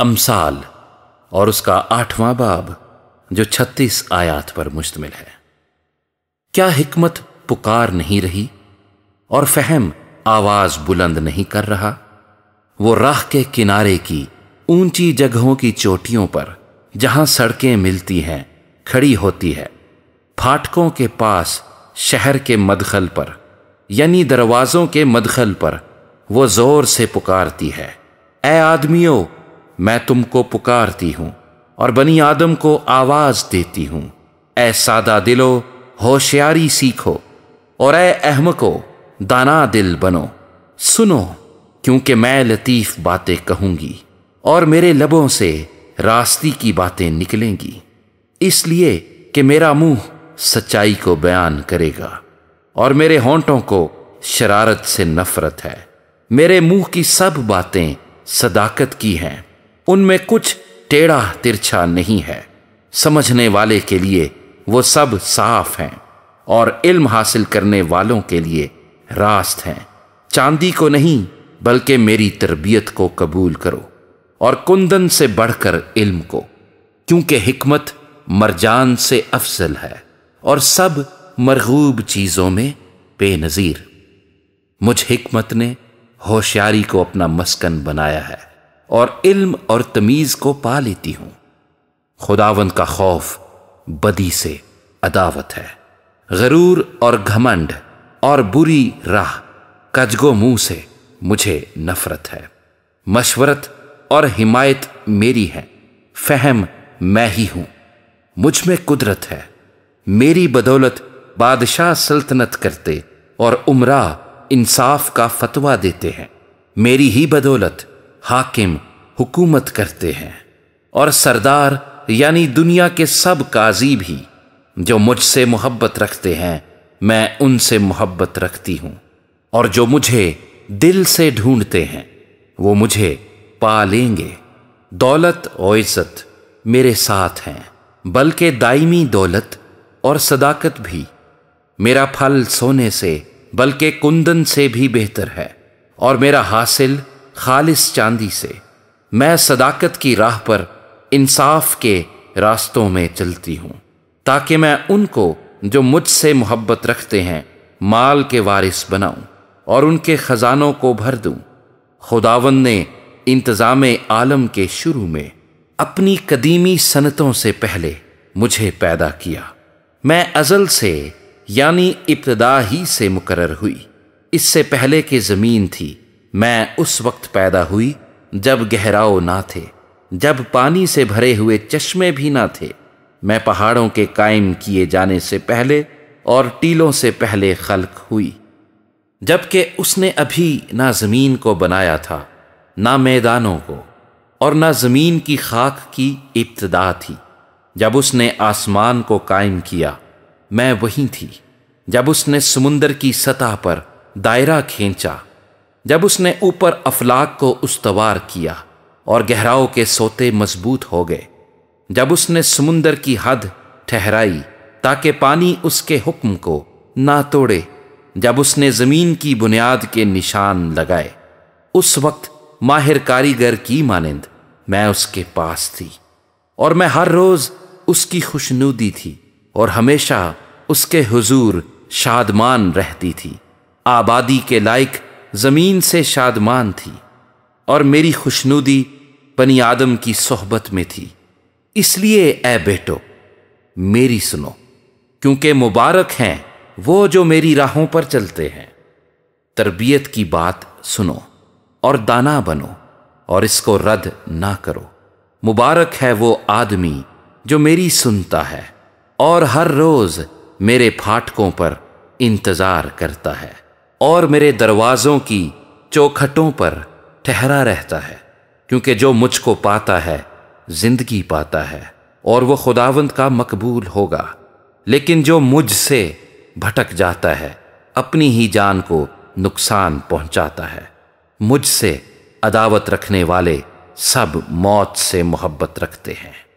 अमसाल और उसका आठवां बाब जो छत्तीस आयात पर मुश्तमिल है क्या हिकमत पुकार नहीं रही और फहम आवाज बुलंद नहीं कर रहा वो राह के किनारे की ऊंची जगहों की चोटियों पर जहां सड़कें मिलती हैं खड़ी होती है फाटकों के पास शहर के मदखल पर यानी दरवाजों के मदखल पर वो जोर से पुकारती है ए आदमियों मैं तुमको पुकारती हूं और बनी आदम को आवाज देती हूं ए सादा दिलो होशियारी सीखो और ए अहमको दाना दिल बनो सुनो क्योंकि मैं लतीफ़ बातें कहूँगी और मेरे लबों से रास्ती की बातें निकलेंगी इसलिए कि मेरा मुंह सच्चाई को बयान करेगा और मेरे होंठों को शरारत से नफरत है मेरे मुंह की सब बातें सदाकत की हैं उनमें कुछ टेढ़ा तिरछा नहीं है समझने वाले के लिए वो सब साफ हैं और इल्म हासिल करने वालों के लिए रास्त हैं चांदी को नहीं बल्कि मेरी तरबियत को कबूल करो और कुंदन से बढ़कर इल्म को क्योंकि हिकमत मरजान से अफजल है और सब मरगूब चीज़ों में बेनज़ीर मुझ हिकमत ने होशियारी को अपना मस्कन बनाया है और इल्म और तमीज को पा लेती हूं खुदावन का खौफ बदी से अदावत है गरूर और घमंड और बुरी राह कजगो मुंह से मुझे नफरत है मशवरत और हिमायत मेरी है फहम मैं ही हूं मुझ में कुदरत है मेरी बदौलत बादशाह सल्तनत करते और उमरा इंसाफ का फतवा देते हैं मेरी ही बदौलत हाकिम हुकूमत करते हैं और सरदार यानी दुनिया के सब काजी भी जो मुझसे मोहब्बत रखते हैं मैं उनसे मोहब्बत रखती हूँ और जो मुझे दिल से ढूंढते हैं वो मुझे पा लेंगे दौलत और इज्जत मेरे साथ हैं बल्कि दायमी दौलत और सदाकत भी मेरा फल सोने से बल्कि कुंदन से भी बेहतर है और मेरा हासिल खालिस चांदी से मैं सदाकत की राह पर इंसाफ के रास्तों में चलती हूँ ताकि मैं उनको जो मुझसे मोहब्बत रखते हैं माल के वारिस बनाऊं और उनके ख़जानों को भर दूं खुदावन ने इंतज़ाम आलम के शुरू में अपनी कदीमी सनतों से पहले मुझे पैदा किया मैं अज़ल से यानी इब्तदा ही से मुकर हुई इससे पहले की ज़मीन थी मैं उस वक्त पैदा हुई जब गहराव ना थे जब पानी से भरे हुए चश्मे भी ना थे मैं पहाड़ों के कायम किए जाने से पहले और टीलों से पहले खल्क हुई जबकि उसने अभी ना ज़मीन को बनाया था ना मैदानों को और ना ज़मीन की खाक की इब्तदा थी जब उसने आसमान को कायम किया मैं वहीं थी जब उसने समुंदर की सतह पर दायरा खींचा जब उसने ऊपर अफलाक को उस्तवार किया और गहराओं के सोते मजबूत हो गए जब उसने समुंदर की हद ठहराई ताकि पानी उसके हुक्म को ना तोड़े जब उसने ज़मीन की बुनियाद के निशान लगाए उस वक्त माहिर कारीगर की मानंद मैं उसके पास थी और मैं हर रोज़ उसकी खुशनुदी थी और हमेशा उसके हुजूर शादमान रहती थी आबादी के लायक ज़मीन से शादमान थी और मेरी खुशनुदी बनी आदम की सोहबत में थी इसलिए ए बेटो मेरी सुनो क्योंकि मुबारक हैं वो जो मेरी राहों पर चलते हैं तरबियत की बात सुनो और दाना बनो और इसको रद्द ना करो मुबारक है वो आदमी जो मेरी सुनता है और हर रोज़ मेरे फाटकों पर इंतज़ार करता है और मेरे दरवाज़ों की चौखटों पर ठहरा रहता है क्योंकि जो मुझको पाता है जिंदगी पाता है और वह खुदावंत का मकबूल होगा लेकिन जो मुझसे भटक जाता है अपनी ही जान को नुकसान पहुंचाता है मुझसे अदावत रखने वाले सब मौत से मोहब्बत रखते हैं